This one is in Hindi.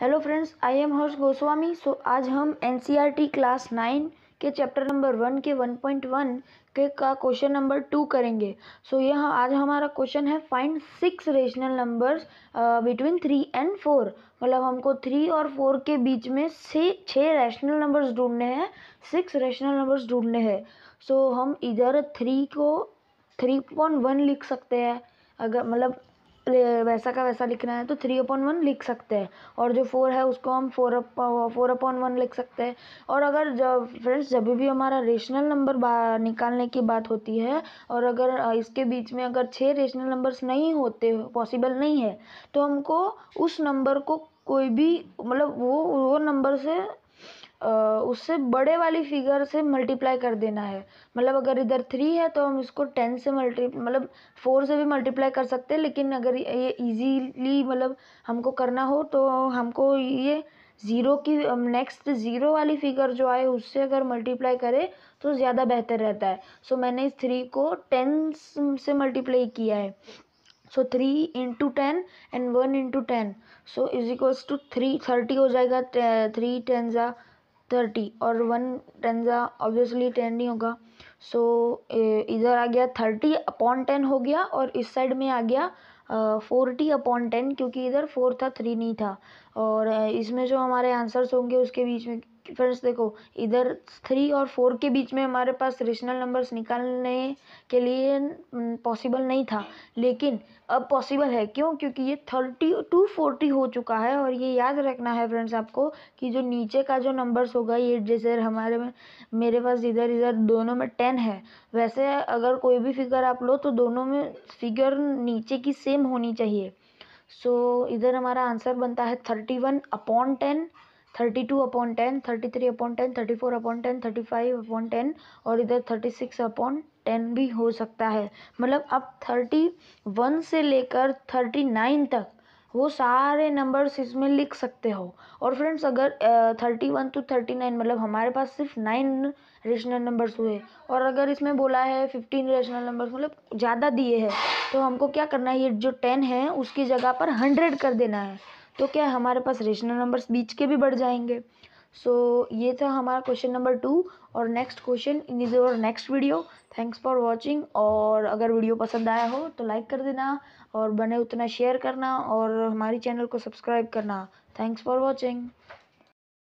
hello friends I am Harsh Goswami so आज हम एन क्लास नाइन के चैप्टर नंबर वन के वन पॉइंट वन के का क्वेश्चन नंबर टू करेंगे सो so, यह आज हमारा क्वेश्चन है find six rational numbers between three and four मतलब हमको थ्री और फोर के बीच में से छः रेशनल नंबर्स ढूंढने हैं सिक्स रेशनल नंबर्स ढूंढने हैं सो so, हम इधर थ्री को थ्री पॉइंट वन लिख सकते हैं अगर मतलब वैसा का वैसा लिखना है तो थ्री अपॉन वन लिख सकते हैं और जो फोर है उसको हम four up four upon one लिख सकते हैं और अगर जब फ्रेंड्स जब भी हमारा रेशनल नंबर निकालने की बात होती है और अगर इसके बीच में अगर छः रेशनल नंबर्स नहीं होते पॉसिबल नहीं है तो हमको उस नंबर को कोई भी मतलब वो वो नंबर से उससे बड़े वाली फिगर से मल्टीप्लाई कर देना है मतलब अगर इधर थ्री है तो हम इसको टेन से मल्टी मतलब फोर से भी मल्टीप्लाई कर सकते हैं लेकिन अगर ये इजीली मतलब हमको करना हो तो हमको ये ज़ीरो की नेक्स्ट ज़ीरो वाली फिगर जो आए उससे अगर मल्टीप्लाई करें तो ज़्यादा बेहतर रहता है सो so, मैंने इस थ्री को टेन से मल्टीप्लाई किया है so three into ten and one into ten so is equals to three thirty हो जाएगा थ्री टेन ज़ा थर्टी और वन टेंजा ऑब्वियसली टेन नहीं होगा सो so, इधर आ गया थर्टी अपॉन टेन हो गया और इस साइड में आ गया फोर्टी अपॉन टेन क्योंकि इधर फोर था थ्री नहीं था और इसमें जो हमारे आंसर्स होंगे उसके बीच में फ्रेंड्स देखो इधर थ्री और फोर के बीच में हमारे पास रेशनल नंबर्स निकालने के लिए पॉसिबल नहीं था लेकिन अब पॉसिबल है क्यों क्योंकि ये थर्टी टू फोर्टी हो चुका है और ये याद रखना है फ्रेंड्स आपको कि जो नीचे का जो नंबर्स होगा ये जैसे हमारे में मेरे पास इधर इधर दोनों में टेन है वैसे अगर कोई भी फिगर आप लो तो दोनों में फिगर नीचे की सेम होनी चाहिए सो so, इधर हमारा आंसर बनता है thirty one upon ten thirty two upon ten thirty three upon ten thirty four upon ten thirty five upon ten और इधर थर्टी सिक्स अपॉन टेन भी हो सकता है मतलब अब थर्टी वन से लेकर थर्टी नाइन तक वो सारे नंबर्स इसमें लिख सकते हो और फ्रेंड्स अगर thirty one to thirty nine मतलब हमारे पास सिर्फ नाइन रेशनल नंबर्स हुए और अगर इसमें बोला है फिफ्टीन रेशनल नंबर्स मतलब ज़्यादा दिए हैं तो हमको क्या करना है ये जो टेन है उसकी जगह पर हंड्रेड कर देना है तो क्या हमारे पास रेशनल नंबर्स बीच के भी बढ़ जाएंगे सो so, ये था हमारा क्वेश्चन नंबर टू और next question in is your next video thanks for watching और अगर वीडियो पसंद आया हो तो लाइक कर देना और बने उतना शेयर करना और हमारी चैनल को सब्सक्राइब करना थैंक्स फॉर वॉचिंग